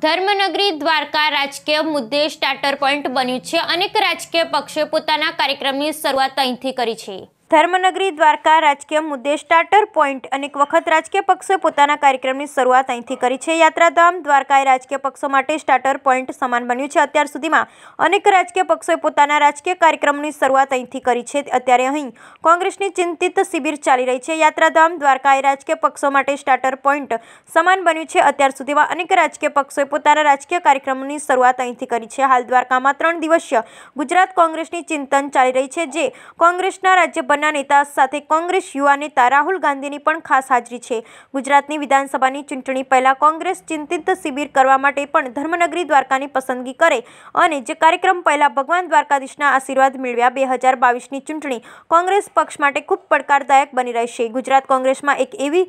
ધર્મનગરી દ્વારકા રાજકીય મુદ્દે starter point બન્યું છે અનેક રાજકીય પક્ષોએ પોતાના કાર્યક્રમની શરૂઆત અહીંથી કરી છે ધર્મનગરી દ્વારકા રાજકીય મુદ્દે સ્ટાર્ટર પોઈન્ટ અનેક વખત રાજકીય પક્ષોએ પોતાના કાર્યક્રમની શરૂઆત અહીંથી કરી છે યાત્રાધામ દ્વારકાએ રાજકીય પક્ષો માટે સ્ટાર્ટર પોઈન્ટ સમાન બન્યું છે અત્યાર સુધીમાં અનેક રાજકીય પક્ષોએ પોતાના રાજકીય કાર્યક્રમની શરૂઆત અહીંથી કરી છે અત્યારે અહીં કોંગ્રેસની ચિંતિત શિબિર ચાલી રહી છે યાત્રાધામ દ્વારકાએ રાજકીય પક્ષો માટે સ્ટાર્ટર પોઈન્ટ સમાન બન્યું છે અત્યાર સુધીમાં અનેક રાજકીય પક્ષોએ પોતાના રાજકીય કાર્યક્રમની શરૂઆત અહીંથી કરી છે હાલ દ્વારકામાં ત્રણ દિવસીય ગુજરાત કોંગ્રેસની ચિંતન ચાલી રહી છે જે કોંગ્રેસના રાજ્ય ભાજપના નેતા સાથે કોંગ્રેસ યુવા નેતા રાહુલ ગાંધીની પણ ખાસ હાજરી છે ગુજરાતની વિધાનસભાની ચૂંટણી પહેલા કોંગ્રેસ ચિંતિત શિબિર કરવા માટે પણ ધર્મનગરી દ્વારકાની પસંદગી કરે અને જે કાર્યક્રમ પહેલા ભગવાન દ્વારકાધીશના આશીર્વાદ મેળવ્યા બે હજાર બાવીસની ચૂંટણી કોંગ્રેસ પક્ષ માટે ખૂબ પડકારદાયક બની રહેશે ગુજરાત કોંગ્રેસમાં એક એવી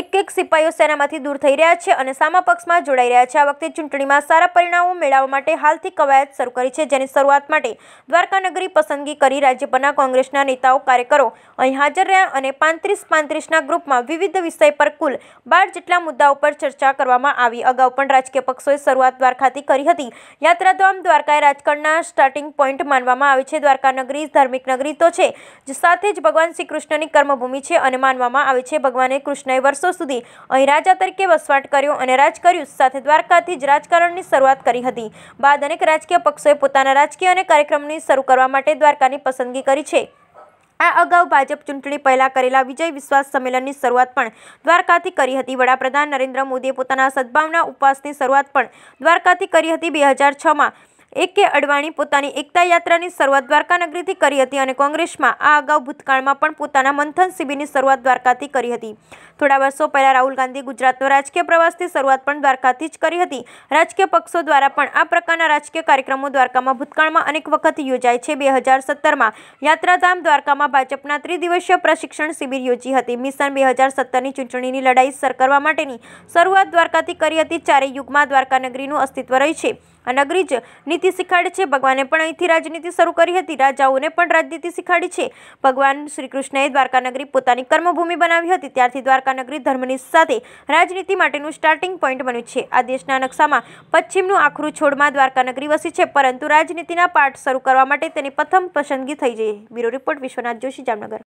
એક એક સિપાહીઓ સેનામાંથી દૂર થઈ રહ્યા છે અને સામા પક્ષમાં જોડાઈ રહ્યા છે આ વખતે ચૂંટણીમાં સારા પરિણામો મેળવવા માટે હાલથી કવાયત શરૂ કરી છે જેની શરૂઆત માટે દ્વારકાનગરી પસંદગી કરી રાજ્યભરના કોંગ્રેસના નેતાઓ કાર્યકરો અહીં હાજર રહ્યા અને પાંત્રીસ પાંત્રીસના ગ્રુપમાં વિવિધ વિષય પર કુલ બાર જેટલા મુદ્દાઓ પર ચર્ચા કરવામાં આવી અગાઉ પણ રાજકીય પક્ષોએ શરૂઆત દ્વારકાથી કરી હતી યાત્રાધામ દ્વારકાએ એ રાજકારણના સ્ટાર્ટિંગ પોઈન્ટ માનવામાં આવે છે દ્વારકાનગરી ધાર્મિક નગરી તો છે સાથે જ ભગવાન શ્રી કૃષ્ણની કર્મભૂમિ છે અને માનવામાં આવે છે ભગવાને કૃષ્ણએ વર્ષ વર્ષો સુધી અહીં રાજા તરીકે વસવાટ કર્યો અને રાજ કર્યું સાથે દ્વારકાથી જ રાજકારણની શરૂઆત કરી હતી બાદ અનેક રાજકીય પક્ષોએ પોતાના રાજકીય અને કાર્યક્રમની શરૂ કરવા માટે દ્વારકાની પસંદગી કરી છે આ અગાઉ ભાજપ ચૂંટણી પહેલા કરેલા વિજય વિશ્વાસ સંમેલનની શરૂઆત પણ દ્વારકાથી કરી હતી વડાપ્રધાન નરેન્દ્ર મોદીએ પોતાના સદભાવના ઉપવાસની શરૂઆત પણ દ્વારકાથી કરી હતી બે હજાર છમાં એ કે અડવાણી પોતાની એકતા યાત્રાની શરૂઆત દ્વારકા નગરીથી કરી હતી અને કોંગ્રેસમાં આ અગાઉ ભૂતકાળમાં પણ પોતાના મંથન શિબિરની શરૂઆત દ્વારકાથી કરી હતી થોડા વર્ષો પહેલાં રાહુલ ગાંધી ગુજરાતનો રાજકીય પ્રવાસથી શરૂઆત પણ દ્વારકાથી જ કરી હતી રાજકીય પક્ષો દ્વારા પણ આ પ્રકારના રાજકીય કાર્યક્રમો દ્વારકામાં ભૂતકાળમાં અનેક વખત યોજાય છે બે હજાર સત્તરમાં યાત્રાધામ દ્વારકામાં ભાજપના ત્રિદિવસીય પ્રશિક્ષણ શિબિર યોજી હતી મિશન બે હજાર સત્તરની ચૂંટણીની લડાઈ સર કરવા માટેની શરૂઆત દ્વારકાથી કરી હતી ચારે યુગમાં દ્વારકા નગરીનું અસ્તિત્વ રહી છે આ નગરી જ નીતિ શીખાડે છે ભગવાને પણ અહીંથી રાજનીતિ શરૂ કરી હતી રાજાઓને પણ રાજનીતિ શીખાડી છે ભગવાન શ્રીકૃષ્ણએ દ્વારકા નગરી પોતાની કર્મભૂમિ બનાવી હતી ત્યારથી દ્વારકા નગરી ધર્મની સાથે રાજનીતિ માટેનું સ્ટાર્ટિંગ પોઈન્ટ બન્યું છે આ દેશના નકશામાં પશ્ચિમનું આખરું છોડમાં દ્વારકા નગરી વસી છે પરંતુ રાજનીતિના પાઠ શરૂ કરવા માટે તેની પ્રથમ પસંદગી થઈ જઈ બ્યુરો રિપોર્ટ વિશ્વનાથ જોશી જામનગર